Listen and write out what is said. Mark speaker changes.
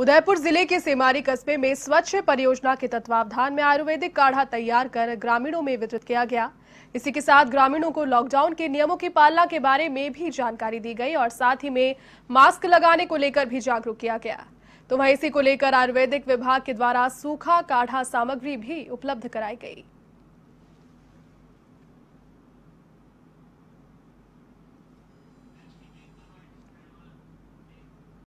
Speaker 1: उदयपुर जिले के सेमारी कस्बे में स्वच्छ परियोजना के तत्वावधान में आयुर्वेदिक काढ़ा तैयार कर ग्रामीणों में वितरित किया गया इसी के साथ ग्रामीणों को लॉकडाउन के नियमों की पालना के बारे में भी जानकारी दी गई और साथ ही में मास्क लगाने को लेकर भी जागरूक किया गया तो वह इसी को लेकर आयुर्वेदिक विभाग के द्वारा सूखा काढ़ा सामग्री भी उपलब्ध कराई गई